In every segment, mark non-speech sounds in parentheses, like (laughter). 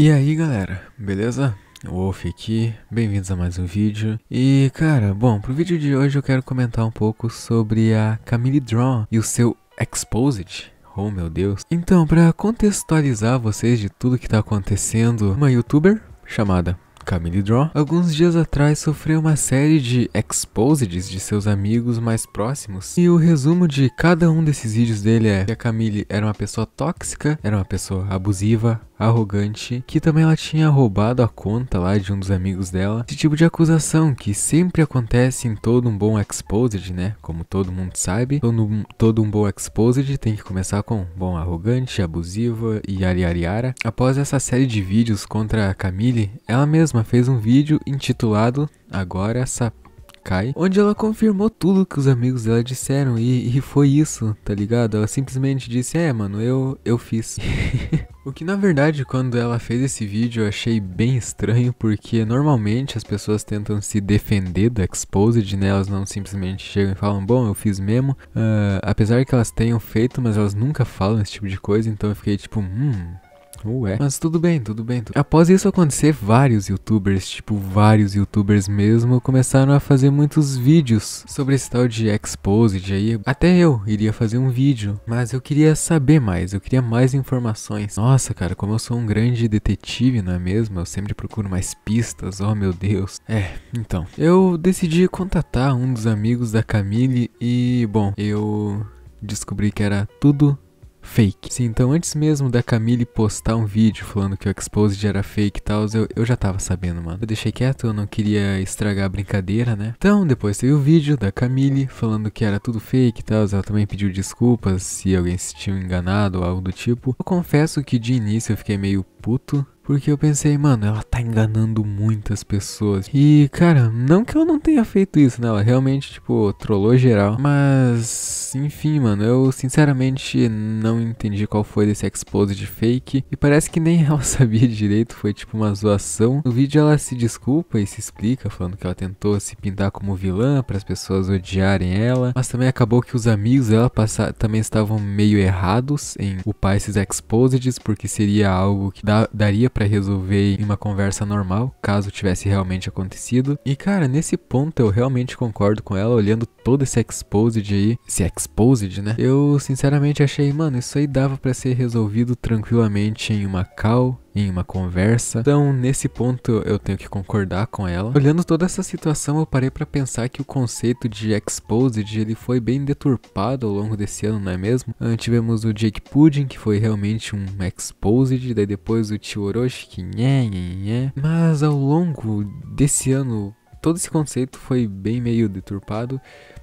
E aí galera, beleza? Wolf aqui, bem-vindos a mais um vídeo. E cara, bom, pro vídeo de hoje eu quero comentar um pouco sobre a Camille Draw e o seu Exposed. Oh meu Deus. Então, para contextualizar vocês de tudo que tá acontecendo, uma youtuber chamada Camille Draw, alguns dias atrás sofreu uma série de exposeds de seus amigos mais próximos. E o resumo de cada um desses vídeos dele é que a Camille era uma pessoa tóxica, era uma pessoa abusiva, arrogante, que também ela tinha roubado a conta lá de um dos amigos dela. Esse tipo de acusação que sempre acontece em todo um bom exposed, né? Como todo mundo sabe, todo um, todo um bom exposed tem que começar com bom arrogante, abusiva e ariariara. Após essa série de vídeos contra a Camille, ela mesma mesma fez um vídeo intitulado Agora essa cai onde ela confirmou tudo que os amigos dela disseram e, e, foi isso, tá ligado? Ela simplesmente disse, é mano, eu, eu fiz. (laughs) o que na verdade quando ela fez esse vídeo eu achei bem estranho, porque normalmente as pessoas tentam se defender do exposed, né? Elas não simplesmente chegam e falam, bom, eu fiz mesmo. Uh, apesar que elas tenham feito, mas elas nunca falam esse tipo de coisa, então eu fiquei tipo, hum, Ué. Mas tudo bem, tudo bem. Tudo... Após isso acontecer, vários youtubers, tipo vários youtubers mesmo, começaram a fazer muitos vídeos sobre esse tal de Exposed aí. Até eu iria fazer um vídeo, mas eu queria saber mais, eu queria mais informações. Nossa, cara, como eu sou um grande detetive, não é mesmo? Eu sempre procuro mais pistas, oh meu Deus. É, então. Eu decidi contatar um dos amigos da Camille e, bom, eu descobri que era tudo fake. Sim, então antes mesmo da Camille postar um vídeo falando que o Exposed era fake e tal, eu, eu já tava sabendo, mano. Eu deixei quieto, eu não queria estragar a brincadeira, né? Então, depois teve o vídeo da Camille falando que era tudo fake e tal, ela também pediu desculpas se alguém se tinha enganado ou algo do tipo. Eu confesso que de início eu fiquei meio puto. Porque eu pensei, mano, ela tá enganando muitas pessoas. E, cara, não que eu não tenha feito isso, né? Ela realmente, tipo, trollou geral. Mas, enfim, mano, eu sinceramente não entendi qual foi desse expose de fake. E parece que nem (laughs) ela sabia direito, foi tipo uma zoação. No vídeo ela se desculpa e se explica, falando que ela tentou se pintar como vilã para as pessoas odiarem ela. Mas também acabou que os amigos dela também estavam meio errados em upar esses exposeds, porque seria algo que dá daria para resolver em uma conversa normal, caso tivesse realmente acontecido. E cara, nesse ponto eu realmente concordo com ela, olhando todo esse exposed aí, esse exposed, né? Eu sinceramente achei, mano, isso aí dava para ser resolvido tranquilamente em uma call, em uma conversa. Então, nesse ponto eu tenho que concordar com ela. Olhando toda essa situação, eu parei para pensar que o conceito de exposed, ele foi bem deturpado ao longo desse ano, não é mesmo? Tivemos o Jake Pudding, que foi realmente um exposed, daí depois o Tio Orochi, que nhé, nhé, nhé. Mas ao longo desse ano todo esse conceito foi bem meio deturpado.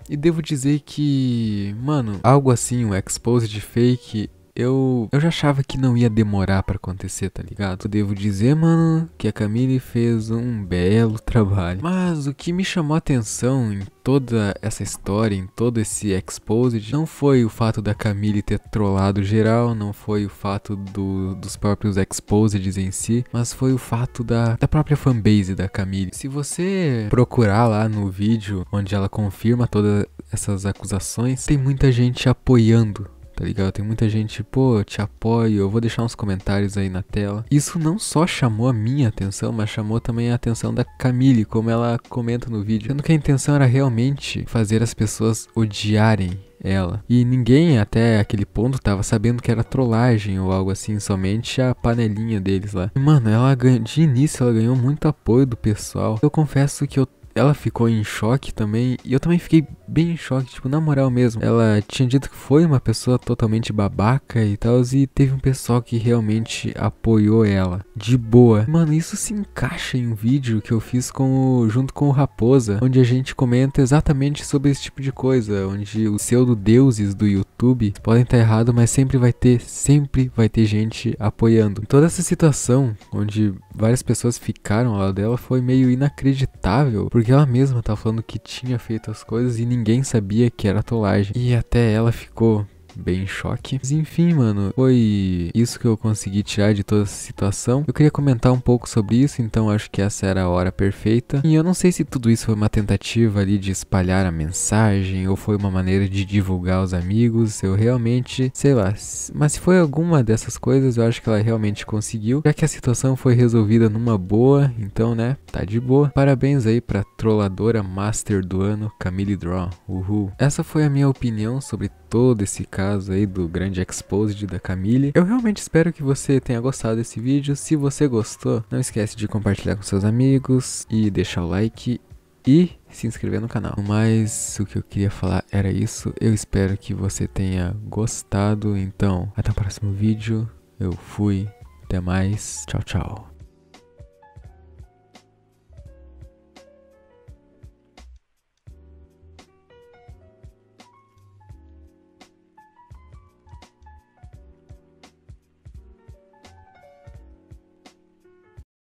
E devo dizer que, mano, algo assim, um expose de fake eu, eu já achava que não ia demorar para acontecer, tá ligado? Eu devo dizer, mano, que a Camille fez um belo (laughs) trabalho. Mas o que me chamou a atenção em toda essa história, em todo esse exposed, não foi o fato da Camille ter trollado geral, não foi o fato do, dos próprios exposed em si, mas foi o fato da, da própria fanbase da Camille. Se você procurar lá no vídeo onde ela confirma todas essas acusações, tem muita gente apoiando tá ligado? Tem muita gente, pô, te apoio, eu vou deixar uns comentários aí na tela. Isso não só chamou a minha atenção, mas chamou também a atenção da Camille, como ela comenta no vídeo. Sendo que a intenção era realmente fazer as pessoas odiarem ela. E ninguém até aquele ponto tava sabendo que era trollagem ou algo assim, somente a panelinha deles lá. E, mano, ela ganha, de início ela ganhou muito apoio do pessoal. Eu confesso que eu ela ficou em choque também, e eu também fiquei bem em choque, tipo, na moral mesmo. Ela tinha dito que foi uma pessoa totalmente babaca e tal, e teve um pessoal que realmente apoiou ela, de boa. Mano, isso se encaixa em um vídeo que eu fiz com o, junto com o Raposa, onde a gente comenta exatamente sobre esse tipo de coisa, onde os pseudo-deuses do YouTube podem estar tá errado, mas sempre vai ter, sempre vai ter gente apoiando. Toda essa situação, onde várias pessoas ficaram ao lado dela, foi meio inacreditável, porque porque ela mesma tava tá falando que tinha feito as coisas e ninguém sabia que era atolagem. E até ela ficou bem em choque. Mas enfim, mano, foi isso que eu consegui tirar de toda essa situação. Eu queria comentar um pouco sobre isso, então acho que essa era a hora perfeita. E eu não sei se tudo isso foi uma tentativa ali de espalhar a mensagem ou foi uma maneira de divulgar aos amigos. Eu realmente, sei lá, mas se foi alguma dessas coisas, eu acho que ela realmente conseguiu, já que a situação foi resolvida numa boa, então né, tá de boa. Parabéns aí pra trolladora master do ano, Camille Draw. Uhul. Essa foi a minha opinião sobre todo esse caso aí do grande exposed da Camille. Eu realmente espero que você tenha gostado desse vídeo. Se você gostou, não esquece de compartilhar com seus amigos e deixar o like e se inscrever no canal. Mas o que eu queria falar era isso. Eu espero que você tenha gostado. Então, até o próximo vídeo. Eu fui. Até mais. Tchau, tchau.